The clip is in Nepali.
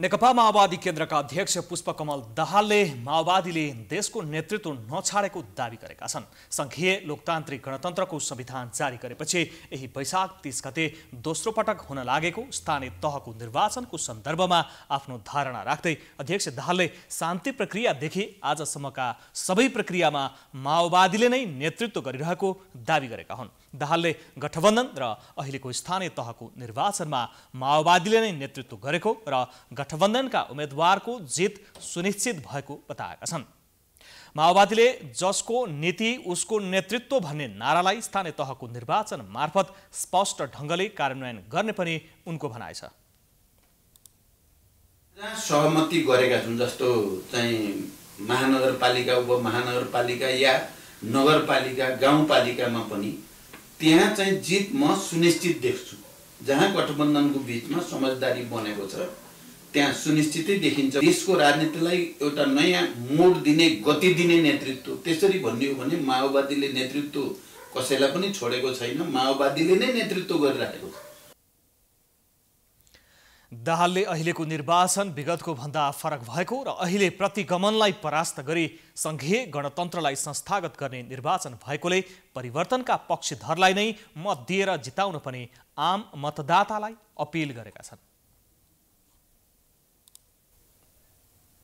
नेकपा माओवादी केन्द्रका अध्यक्ष पुष्पकमल दाहालले माओवादीले देशको नेतृत्व नछाडेको दावी गरेका छन् सङ्घीय लोकतान्त्रिक गणतन्त्रको संविधान जारी गरेपछि यही वैशाख तिस गते दोस्रो पटक हुन लागेको स्थानीय तहको निर्वाचनको सन्दर्भमा आफ्नो धारणा राख्दै अध्यक्ष दाहालले शान्ति प्रक्रियादेखि आजसम्मका सबै प्रक्रियामा माओवादीले नै नेतृत्व गरिरहेको दावी गरेका हुन् दाहालले गठबन्धन र अहिलेको स्थानीय तहको निर्वाचनमा माओवादीले नै नेतृत्व गरेको र गठबन्धनका उम्मेद्वारको जित सुनिश्चित भएको बताएका छन् माओवादीले जसको नीति उसको नेतृत्व भन्ने नारालाई स्थानीय तहको निर्वाचन मार्फत स्पष्ट ढङ्गले कार्यान्वयन गर्ने पनि उनको भनाइ छ सहमति गरेका छन् जस्तो चाहिँ महानगरपालिका उपमहानगरपालिका या नगरपालिका गाउँपालिकामा पनि त्यहाँ चाहिँ जित म सुनिश्चित देख्छु जहाँ गठबन्धनको बिचमा समझदारी बनेको छ त्यहाँ सुनिश्चितै देखिन्छ देशको राजनीतिलाई एउटा नयाँ मोड दिने गति दिने नेतृत्व त्यसरी भनियो भने माओवादीले नेतृत्व कसैलाई पनि छोडेको छैन माओवादीले नै नेतृत्व गरिरहेको छ दाहालले अहिलेको निर्वाचन विगतको भन्दा फरक भएको र अहिले प्रतिगमनलाई परास्त गरी सङ्घीय गणतन्त्रलाई संस्थागत गर्ने निर्वाचन भएकोले परिवर्तनका पक्षधरलाई नै मत दिएर जिताउन पनि आम मतदातालाई अपिल गरेका छन्